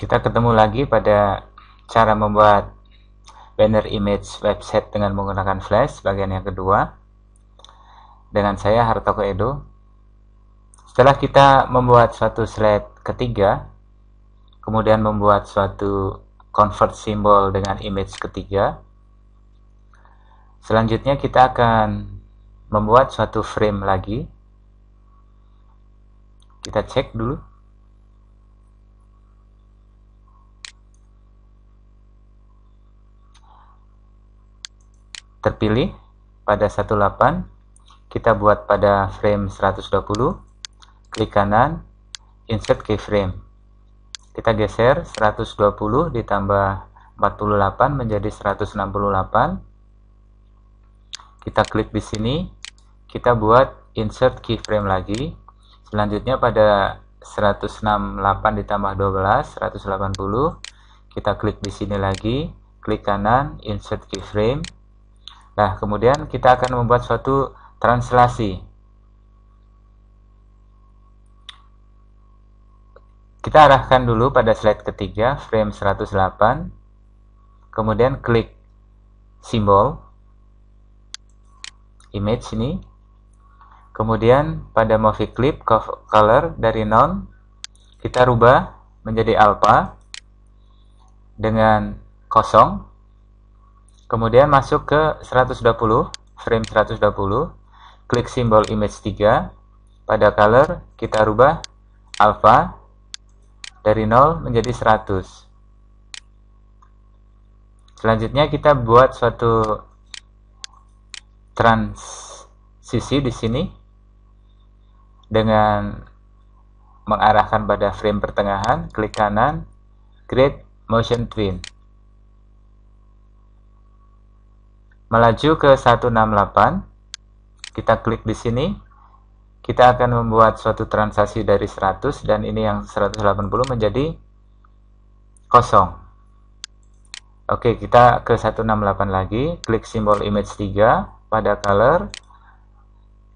Kita ketemu lagi pada cara membuat banner image website dengan menggunakan flash bagian yang kedua dengan saya Hartoko Edo. Setelah kita membuat suatu slide ketiga, kemudian membuat suatu convert symbol dengan image ketiga, selanjutnya kita akan membuat suatu frame lagi. Kita cek dulu. terpilih pada 18 kita buat pada frame 120 klik kanan insert keyframe kita geser 120 ditambah 48 menjadi 168 kita klik di sini kita buat insert keyframe lagi selanjutnya pada 168 ditambah 12 180 kita klik di sini lagi klik kanan insert keyframe Nah, kemudian kita akan membuat suatu translasi. Kita arahkan dulu pada slide ketiga, frame 108. Kemudian klik simbol image ini. Kemudian pada movie clip color dari non kita rubah menjadi alpha dengan kosong Kemudian masuk ke 120, frame 120, klik simbol image 3, pada color kita rubah alpha dari 0 menjadi 100. Selanjutnya kita buat suatu transisi di sini dengan mengarahkan pada frame pertengahan, klik kanan, create motion twin. Melaju ke 168, kita klik di sini. Kita akan membuat suatu transaksi dari 100 dan ini yang 180 menjadi kosong. Oke, kita ke 168 lagi, klik simbol image 3 pada color.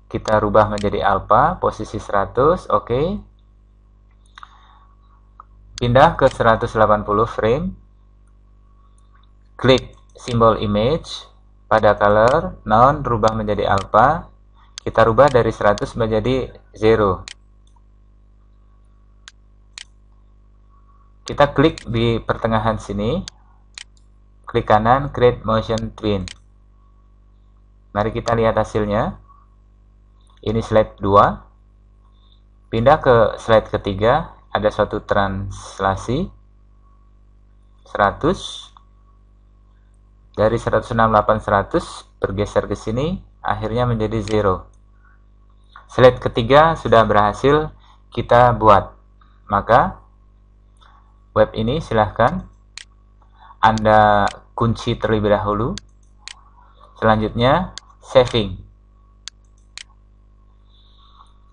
Kita rubah menjadi alpha, posisi 100, oke. Pindah ke 180 frame. Klik simbol image pada color noun rubah menjadi alpha kita rubah dari 100 menjadi 0 kita klik di pertengahan sini klik kanan create motion twin mari kita lihat hasilnya ini slide 2 pindah ke slide ketiga ada suatu translasi 100 dari 168.100 bergeser ke sini, akhirnya menjadi 0. Slide ketiga sudah berhasil kita buat. Maka web ini silahkan Anda kunci terlebih dahulu. Selanjutnya saving.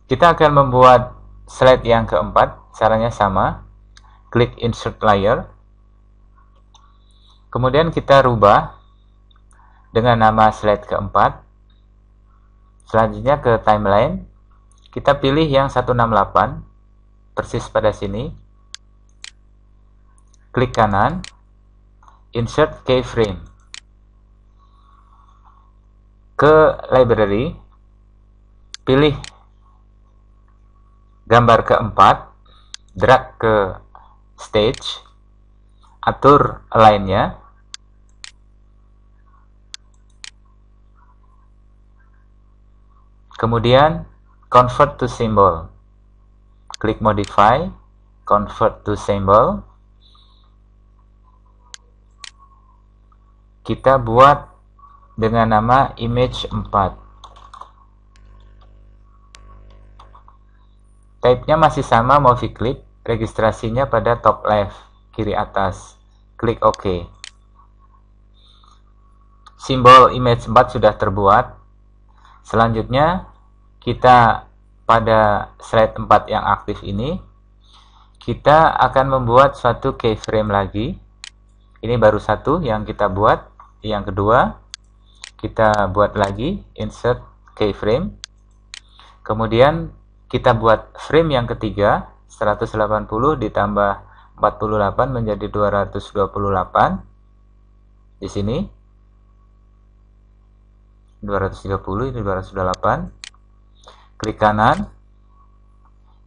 Kita akan membuat slide yang keempat, caranya sama. Klik insert layer Kemudian kita rubah dengan nama slide keempat. Selanjutnya ke timeline. Kita pilih yang 168, persis pada sini. Klik kanan, insert keyframe. Ke library, pilih gambar keempat, drag ke stage, atur nya Kemudian convert to symbol. Klik modify, convert to symbol. Kita buat dengan nama image 4. Type-nya masih sama movie Clip, registrasinya pada top left, kiri atas. Klik OK. Simbol image 4 sudah terbuat. Selanjutnya, kita pada slide 4 yang aktif ini kita akan membuat suatu keyframe lagi ini baru satu yang kita buat yang kedua kita buat lagi insert keyframe kemudian kita buat frame yang ketiga 180 ditambah 48 menjadi 228 di sini 230 ini 208 klik kanan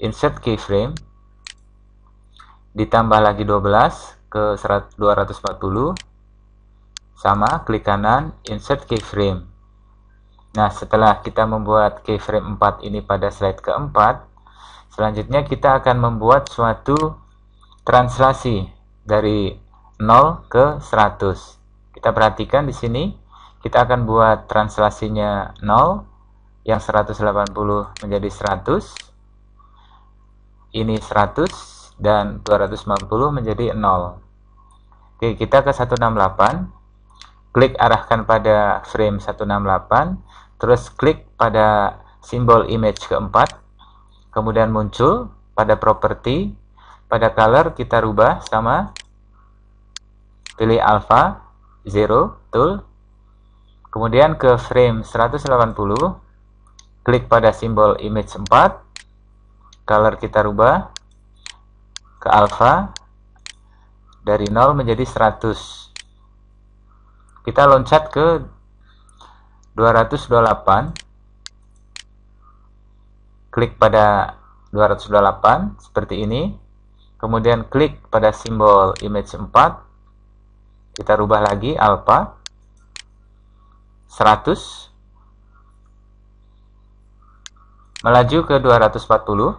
insert keyframe ditambah lagi 12 ke 240 sama klik kanan insert keyframe nah setelah kita membuat keyframe 4 ini pada slide keempat selanjutnya kita akan membuat suatu translasi dari 0 ke 100 kita perhatikan di sini kita akan buat translasinya 0 yang 180 menjadi 100 ini 100 dan 250 menjadi 0 oke kita ke 168 klik arahkan pada frame 168 terus klik pada simbol image keempat kemudian muncul pada property pada color kita rubah sama pilih alpha 0 tool kemudian ke frame 180 Klik pada simbol image 4. Color kita rubah ke alpha. Dari 0 menjadi 100. Kita loncat ke 228. Klik pada 228 seperti ini. Kemudian klik pada simbol image 4. Kita rubah lagi alpha 100 Melaju ke 240.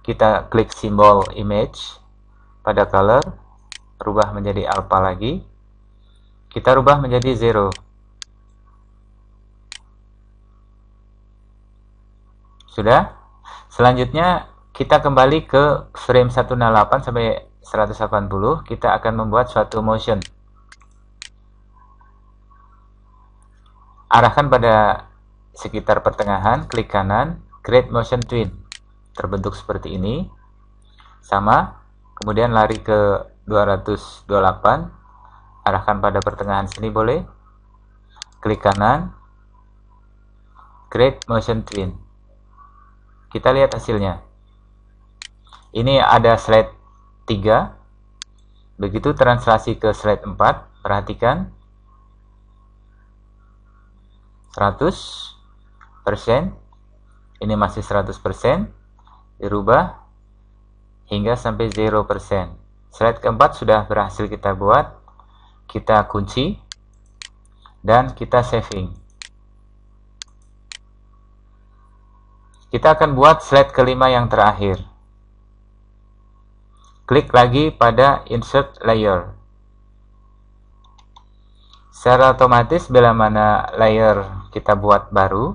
Kita klik simbol image pada color, rubah menjadi alpha lagi. Kita rubah menjadi 0. Sudah? Selanjutnya kita kembali ke frame 108 sampai 180, kita akan membuat suatu motion. Arahkan pada sekitar pertengahan, klik kanan, create motion twin. Terbentuk seperti ini. Sama, kemudian lari ke 228, arahkan pada pertengahan sini boleh. Klik kanan, create motion twin. Kita lihat hasilnya. Ini ada slide 3. Begitu translasi ke slide 4, perhatikan. 100 Persen ini masih 100% dirubah hingga sampai 0%. Slide keempat sudah berhasil kita buat. Kita kunci dan kita saving. Kita akan buat slide kelima yang terakhir. Klik lagi pada insert layer. Secara otomatis bila mana layer kita buat baru,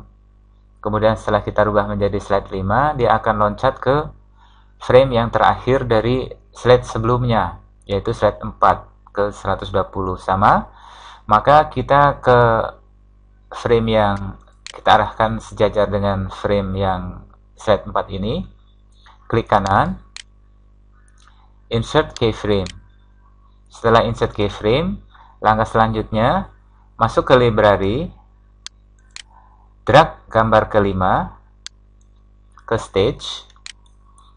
kemudian setelah kita rubah menjadi slide 5 dia akan loncat ke frame yang terakhir dari slide sebelumnya yaitu slide 4 ke 120 sama maka kita ke frame yang kita arahkan sejajar dengan frame yang slide 4 ini klik kanan insert keyframe setelah insert keyframe langkah selanjutnya masuk ke library drag gambar kelima ke stage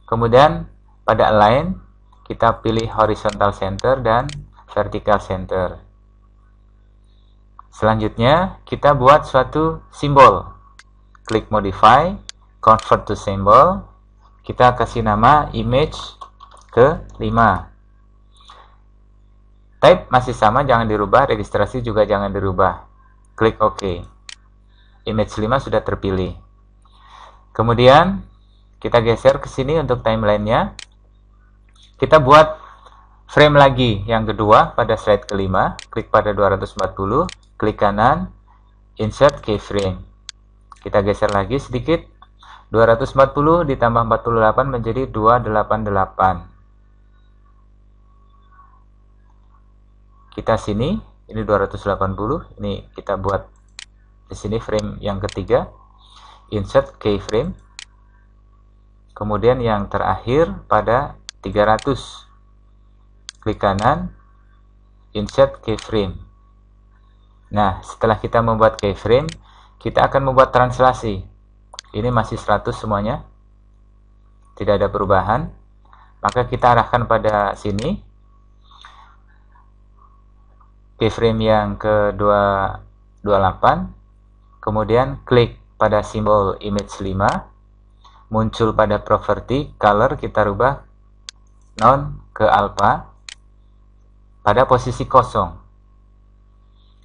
kemudian pada align kita pilih horizontal center dan vertical center selanjutnya kita buat suatu simbol klik modify convert to symbol kita kasih nama image ke 5 type masih sama jangan dirubah registrasi juga jangan dirubah klik OK image 5 sudah terpilih. Kemudian kita geser ke sini untuk timelinenya. Kita buat frame lagi yang kedua pada slide kelima. Klik pada 240, klik kanan, insert keyframe. Kita geser lagi sedikit. 240 ditambah 48 menjadi 288. Kita sini, ini 280, ini kita buat di sini frame yang ketiga insert keyframe kemudian yang terakhir pada 300 klik kanan insert keyframe nah setelah kita membuat keyframe kita akan membuat translasi ini masih 100 semuanya tidak ada perubahan maka kita arahkan pada sini keyframe yang ke 228 Kemudian klik pada simbol image 5. Muncul pada property color kita rubah non ke alpha pada posisi kosong.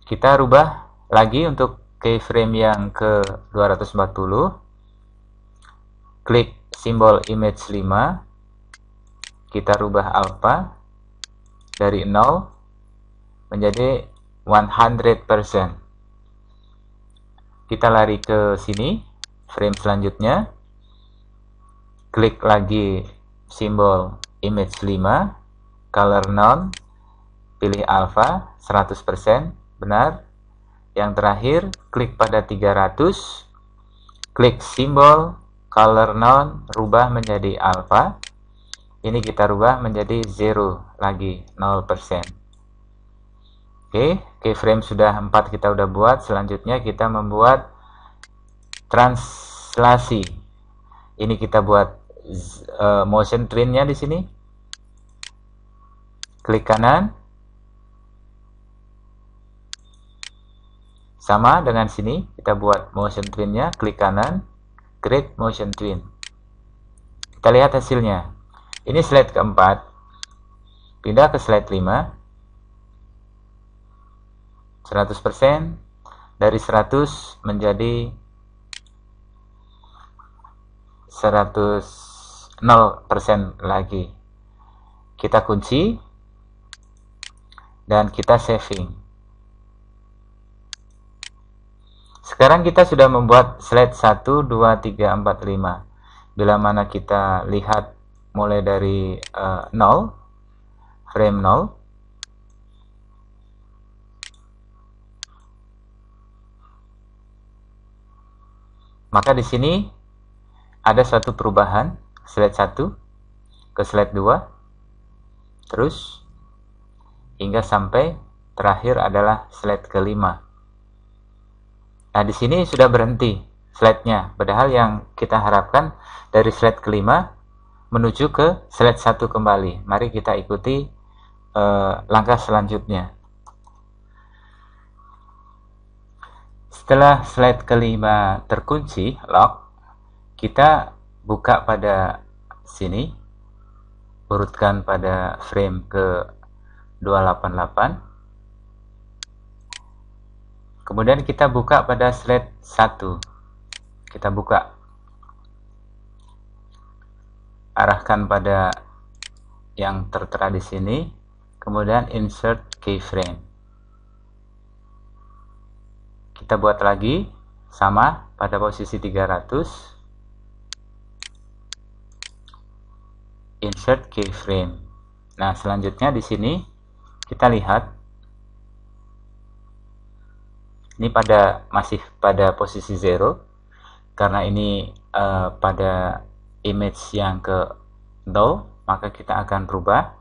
Kita rubah lagi untuk keyframe yang ke 240. Klik simbol image 5 kita rubah alpha dari 0 menjadi 100% kita lari ke sini frame selanjutnya klik lagi simbol image 5 color none pilih alpha 100% benar yang terakhir klik pada 300 klik simbol color none rubah menjadi alpha ini kita rubah menjadi 0 lagi 0% Oke, keyframe sudah 4 kita udah buat. Selanjutnya kita membuat translasi. Ini kita buat uh, motion twinnya di sini. Klik kanan. Sama dengan sini, kita buat motion twinnya. Klik kanan, create motion twin. Kita lihat hasilnya. Ini slide keempat. Pindah ke slide 5. 100% dari 100 menjadi 100 lagi kita kunci dan kita saving sekarang kita sudah membuat slide 1, 2, 3, 4, 5 bila mana kita lihat mulai dari uh, eh, 0 frame 0 Maka di sini ada satu perubahan slide 1 ke slide 2 terus hingga sampai terakhir adalah slide kelima. Nah, di sini sudah berhenti slide-nya. Padahal yang kita harapkan dari slide kelima menuju ke slide 1 kembali. Mari kita ikuti uh, langkah selanjutnya. Setelah slide kelima terkunci, lock, kita buka pada sini, urutkan pada frame ke 288. Kemudian kita buka pada slide 1. Kita buka. Arahkan pada yang tertera di sini, kemudian insert keyframe. Kita buat lagi sama pada posisi 300. Insert keyframe. Nah, selanjutnya di sini kita lihat ini pada masih pada posisi 0 karena ini uh, pada image yang ke low maka kita akan rubah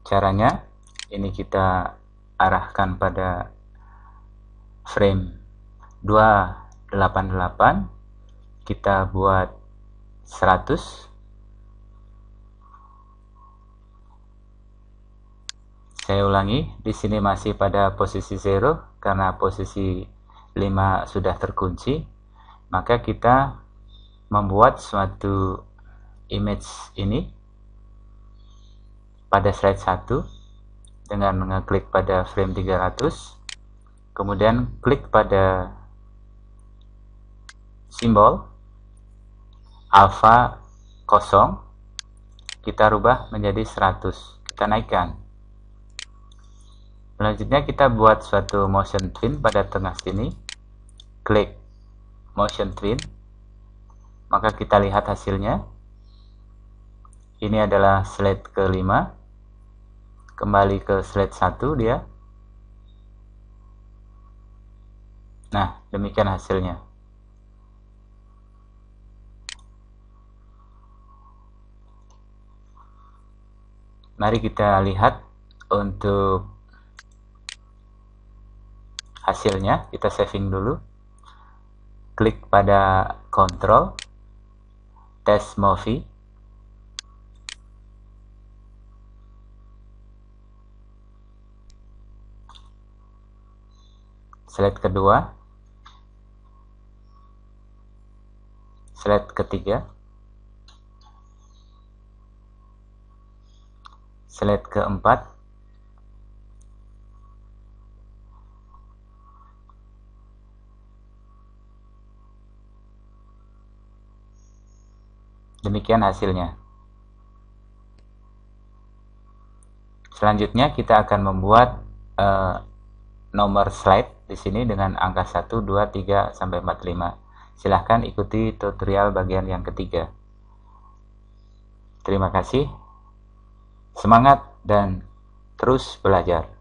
caranya ini kita arahkan pada frame 288 kita buat 100 saya ulangi di sini masih pada posisi 0 karena posisi 5 sudah terkunci maka kita membuat suatu image ini pada slide 1 dengan mengeklik pada frame 300 kemudian klik pada simbol alfa kosong kita rubah menjadi 100 kita naikkan selanjutnya kita buat suatu motion twin pada tengah sini klik motion twin maka kita lihat hasilnya ini adalah slide kelima kembali ke slide 1 dia Nah, demikian hasilnya. Mari kita lihat untuk hasilnya. Kita saving dulu. Klik pada Control, Test Movie. Select kedua, slide ketiga slide keempat demikian hasilnya selanjutnya kita akan membuat uh, nomor slide di sini dengan angka 1, 2, 3, sampai 45 Silahkan ikuti tutorial bagian yang ketiga. Terima kasih, semangat, dan terus belajar.